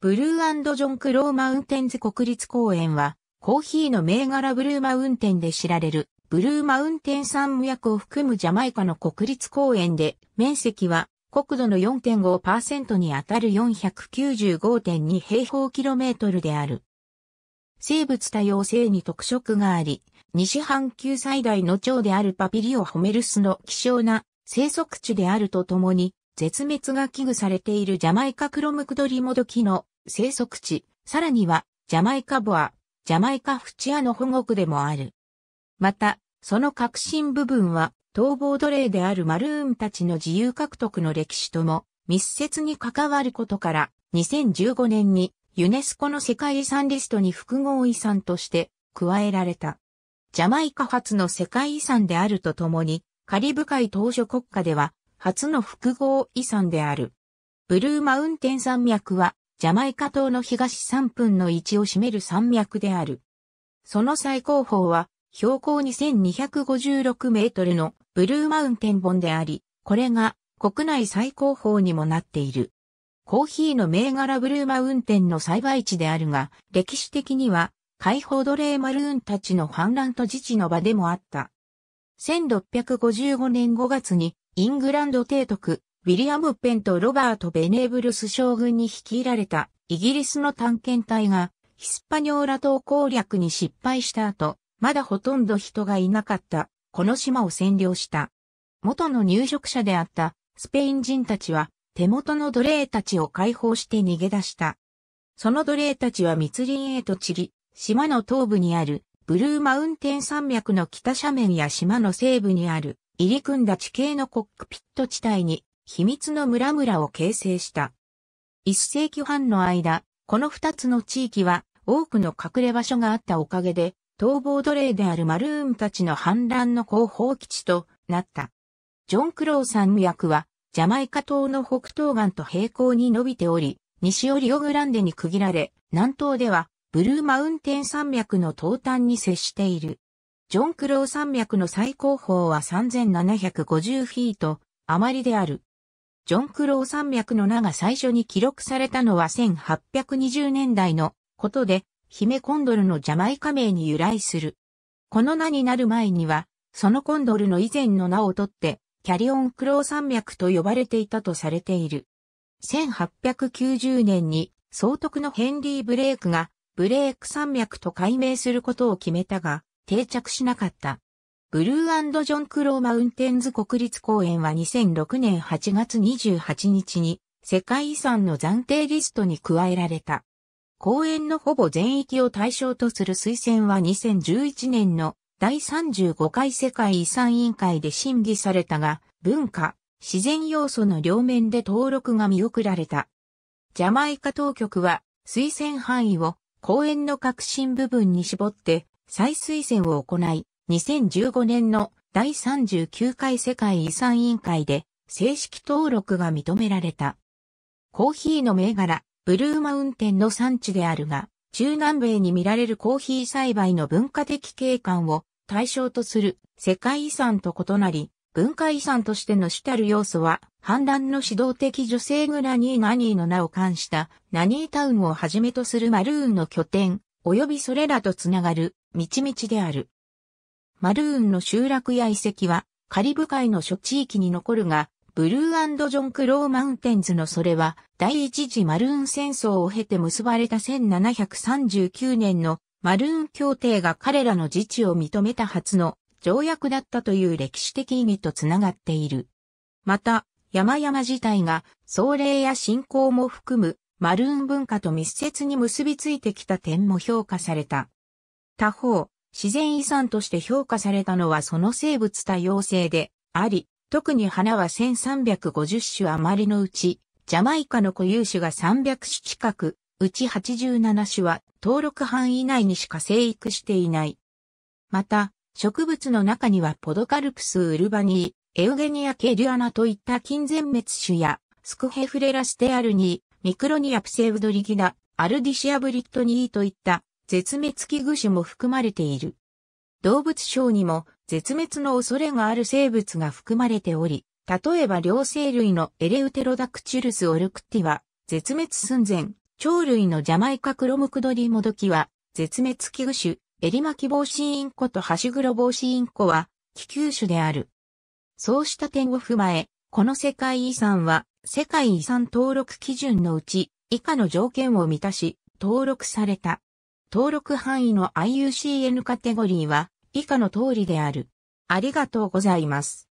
ブルージョン・クローマウンテンズ国立公園は、コーヒーの銘柄ブルーマウンテンで知られる、ブルーマウンテン山脈を含むジャマイカの国立公園で、面積は国土の4.5%にあたる495.2平方キロメートルである。生物多様性に特色があり、西半球最大の蝶であるパピリオホメルスの希少な生息地であるとともに、絶滅が危惧されているジャマイカクロムクドリモドキの生息地、さらにはジャマイカボア、ジャマイカフチアの保護区でもある。また、その核心部分は、逃亡奴隷であるマルーンたちの自由獲得の歴史とも密接に関わることから、2015年にユネスコの世界遺産リストに複合遺産として加えられた。ジャマイカ発の世界遺産であるとともに、カリブ海島嶼国家では初の複合遺産である。ブルーマウンテン山脈は、ジャマイカ島の東3分の1を占める山脈である。その最高峰は、標高2256メートルのブルーマウンテン本であり、これが国内最高峰にもなっている。コーヒーの銘柄ブルーマウンテンの栽培地であるが、歴史的には、解放奴隷マルーンたちの反乱と自治の場でもあった。1655年5月にイングランド提督、ウィリアム・ペンとロバート・ベネーブルス将軍に率いられたイギリスの探検隊がヒスパニョーラ島攻略に失敗した後、まだほとんど人がいなかったこの島を占領した。元の入植者であったスペイン人たちは手元の奴隷たちを解放して逃げ出した。その奴隷たちは密林へと散り、島の東部にあるブルーマウンテン山脈の北斜面や島の西部にある入り組んだ地形のコックピット地帯に秘密の村々を形成した。一世紀半の間、この二つの地域は多くの隠れ場所があったおかげで、逃亡奴隷であるマルーンたちの反乱の後方基地となった。ジョン・クローさん役は、ジャマイカ島の北東岸と平行に伸びており、西オリオグランデに区切られ、南東ではブルーマウンテン山脈の東端に接している。ジョン・クロー山脈の最高峰は3750フィート、余りである。ジョン・クロー山脈の名が最初に記録されたのは1820年代のことで、姫コンドルのジャマイカ名に由来する。この名になる前には、そのコンドルの以前の名をとって、キャリオン・クロー山脈と呼ばれていたとされている。1890年に総督のヘンリー・ブレイクが、ブレイク山脈と改名することを決めたが、定着しなかった。ブルージョン・クロー・マウンテンズ国立公園は2006年8月28日に世界遺産の暫定リストに加えられた。公園のほぼ全域を対象とする推薦は2011年の第35回世界遺産委員会で審議されたが、文化、自然要素の両面で登録が見送られた。ジャマイカ当局は推薦範囲を公園の核心部分に絞って再推薦を行い、2015年の第39回世界遺産委員会で正式登録が認められた。コーヒーの銘柄、ブルーマウンテンの産地であるが、中南米に見られるコーヒー栽培の文化的景観を対象とする世界遺産と異なり、文化遺産としての主たる要素は、反乱の指導的女性グラニーナニーの名を冠したナニータウンをはじめとするマルーンの拠点、及びそれらとつながる、道々である。マルーンの集落や遺跡は、カリブ海の諸地域に残るが、ブルージョン・クロー・マウンテンズのそれは、第一次マルーン戦争を経て結ばれた1739年のマルーン協定が彼らの自治を認めた初の条約だったという歴史的意義とつながっている。また、山々自体が、僧霊や信仰も含むマルーン文化と密接に結びついてきた点も評価された。他方、自然遺産として評価されたのはその生物多様性であり、特に花は1350種余りのうち、ジャマイカの固有種が300種近く、うち87種は登録範囲内にしか生育していない。また、植物の中にはポドカルプスウルバニー、エウゲニアケリュアナといった近全滅種や、スクヘフレラステアルニー、ミクロニアプセウドリギナ、アルディシアブリットニーといった絶滅危惧種も含まれている。動物省にも絶滅の恐れがある生物が含まれており、例えば両生類のエレウテロダクチュルス・オルクティは絶滅寸前、鳥類のジャマイカクロムクドリモドキは絶滅危惧種、エリマキボウシインコとハシグロボウシインコは気球種である。そうした点を踏まえ、この世界遺産は世界遺産登録基準のうち以下の条件を満たし登録された。登録範囲の IUCN カテゴリーは以下の通りである。ありがとうございます。